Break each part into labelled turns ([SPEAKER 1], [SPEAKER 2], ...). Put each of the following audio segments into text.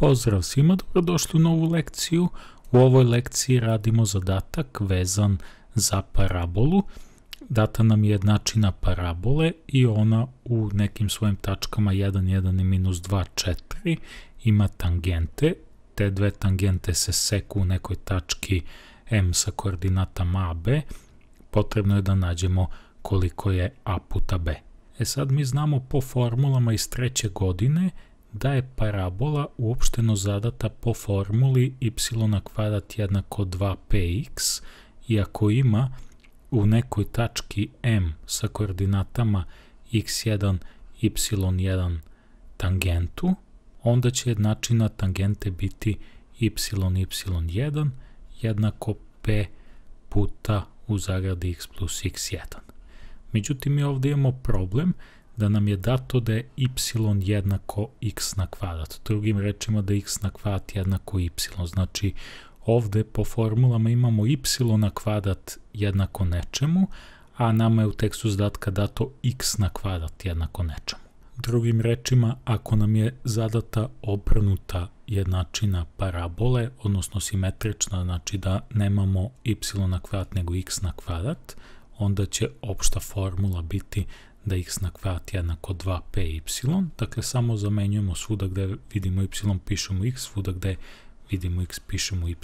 [SPEAKER 1] Pozdrav svima, dobrodošli u novu lekciju. U ovoj lekciji radimo zadatak vezan za parabolu. Data nam je jednačina parabole i ona u nekim svojim tačkama 1, 1 i minus 2, 4 ima tangente. Te dve tangente se seku u nekoj tački m sa koordinatama a, b. Potrebno je da nađemo koliko je a puta b. E sad mi znamo po formulama iz treće godine da je parabola uopšteno zadata po formuli y na kvadrat jednako 2px i ako ima u nekoj tački m sa koordinatama x1, y1 tangentu, onda će jednačina tangente biti y, y1 jednako p puta u zagradi x plus x1. Međutim, mi ovdje imamo problem da nam je dato da je y jednako x na kvadrat. Drugim rečima da je x na kvadrat jednako y. Znači ovde po formulama imamo y na kvadrat jednako nečemu, a nama je u tekstu zadatka dato x na kvadrat jednako nečemu. Drugim rečima, ako nam je zadata obrnuta jednačina parabole, odnosno simetrična, znači da nemamo y na kvadrat nego x na kvadrat, onda će opšta formula biti da x na kvadrat jednako 2py, dakle samo zamenjujemo svuda gde vidimo y pišemo x, svuda gde vidimo x pišemo y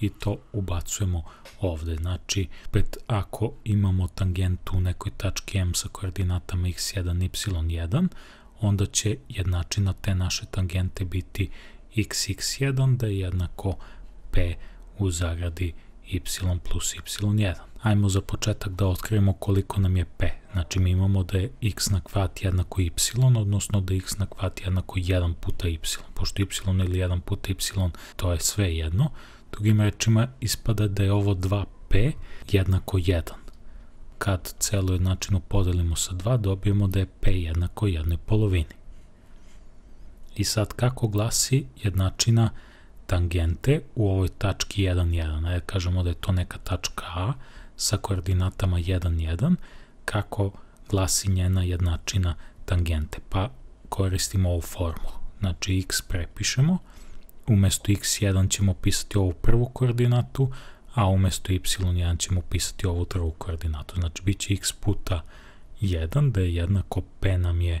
[SPEAKER 1] i to ubacujemo ovde. Znači, pet ako imamo tangentu u nekoj tački m sa koordinatama x1, y1, onda će jednačina te naše tangente biti x, x 1 da je jednako p u zagradi y plus y1. Ajmo za početak da otkrijemo koliko nam je p. Znači mi imamo da je x na kvadrat jednako y, odnosno da je x na kvadrat jednako 1 puta y. Pošto y ili 1 puta y, to je sve jedno. Drugim rečima ispada da je ovo 2p jednako 1. Kad celu jednačinu podelimo sa 2, dobijemo da je p jednako 1 polovini. I sad kako glasi jednačina 1? tangente u ovoj tački 1,1. Ajde da kažemo da je to neka tačka A sa koordinatama 1,1, kako glasi njena jednačina tangente. Pa koristimo ovu formulu. Znači x prepišemo, umesto x1 ćemo pisati ovu prvu koordinatu, a umesto y1 ćemo pisati ovu drugu koordinatu. Znači bit će x puta 1, da je jednako p nam je 1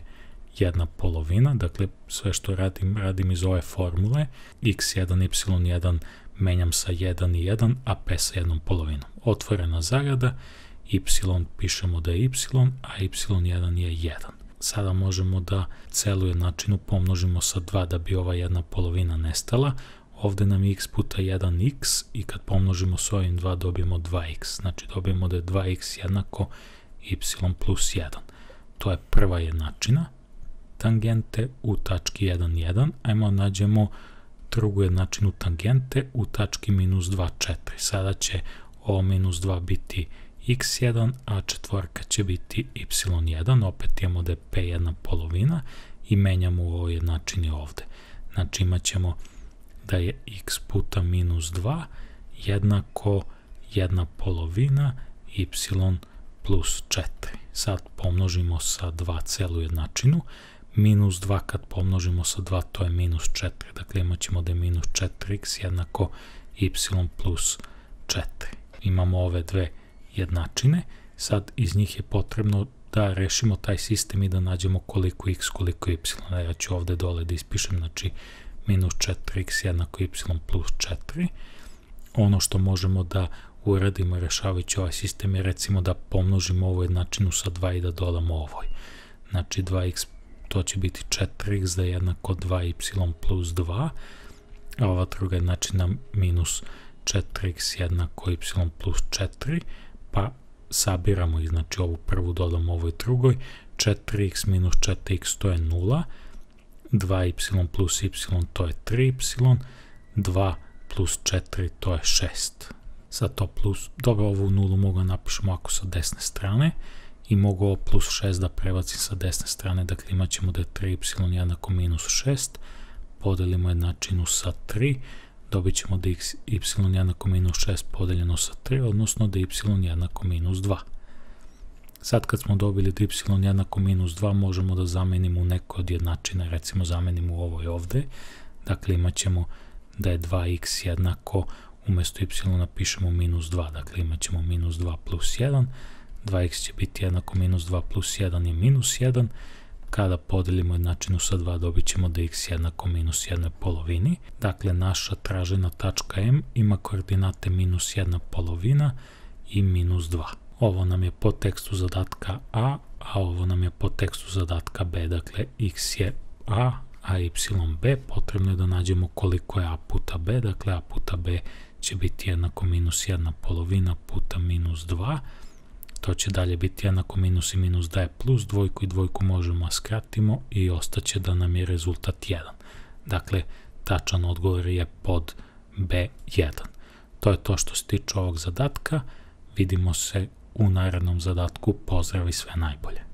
[SPEAKER 1] jedna polovina, dakle sve što radim, radim iz ove formule, x1, y1 menjam sa 1 i 1, a p sa jednom polovinom. Otvorena zarada, y pišemo da je y, a y1 je 1. Sada možemo da celu jednačinu pomnožimo sa 2 da bi ova jedna polovina nestala. Ovde nam je x puta 1x i kad pomnožimo s ovim 2 dobijemo 2x. Znači dobijemo da je 2x jednako y plus 1. To je prva jednačina tangente u tački 1, 1. Ajmo nađemo drugu jednačinu tangente u tački minus 2, 4. Sada će ovo minus 2 biti x1, a četvorka će biti y1. Opet imamo da je p1 polovina i menjamo u ovoj jednačini ovde. Znači imat ćemo da je x puta minus 2 jednako 1 polovina y plus 4. Sad pomnožimo sa 2 celu jednačinu minus 2 kad pomnožimo sa 2, to je minus 4. Dakle, imat ćemo da je minus 4x jednako y plus 4. Imamo ove dve jednačine. Sad iz njih je potrebno da rešimo taj sistem i da nađemo koliko x, koliko y. Ja ću ovde dole da ispišem, znači minus 4x jednako y plus 4. Ono što možemo da uradimo rešavajući ovaj sistem je recimo da pomnožimo ovu jednačinu sa 2 i da dodamo ovoj. Znači 2x to će biti 4x da je jednako 2y plus 2, a ova druga znači na minus 4x jednako y plus 4, pa sabiramo ih, znači ovu prvu dodamo ovoj drugoj, 4x minus 4x to je 0, 2y plus y to je 3y, 2 plus 4 to je 6. Sad to plus, dobro ovu nulu mogu da napišemo ako sa desne strane, i mogu ovo plus 6 da prebacim sa desne strane, dakle imat ćemo da je 3y jednako minus 6, podelimo jednačinu sa 3, dobit ćemo da x, y jednako minus 6 podeljeno sa 3, odnosno da y jednako minus 2. Sad kad smo dobili da y jednako minus 2, možemo da zamenimo neko od jednačina, recimo zamenimo u ovoj ovde, dakle imat ćemo da je 2x jednako, umesto y napišemo minus 2, dakle imat ćemo minus 2 plus 1, 2x će biti jednako minus 2 plus 1 je minus 1. Kada podelimo jednačinu sa 2 dobit ćemo da x jednako minus 1 polovini. Dakle, naša tražena tačka m ima koordinate minus 1 polovina i minus 2. Ovo nam je po tekstu zadatka a, a ovo nam je po tekstu zadatka b. Dakle, x je a, a y b. Potrebno je da nađemo koliko je a puta b. Dakle, a puta b će biti jednako minus 1 polovina puta minus 2 to će dalje biti jednako minus i minus daje plus, dvojku i dvojku možemo da skratimo i ostaće da nam je rezultat 1. Dakle, tačan odgovor je pod B1. To je to što se tiče ovog zadatka. Vidimo se u narednom zadatku. Pozdrav i sve najbolje.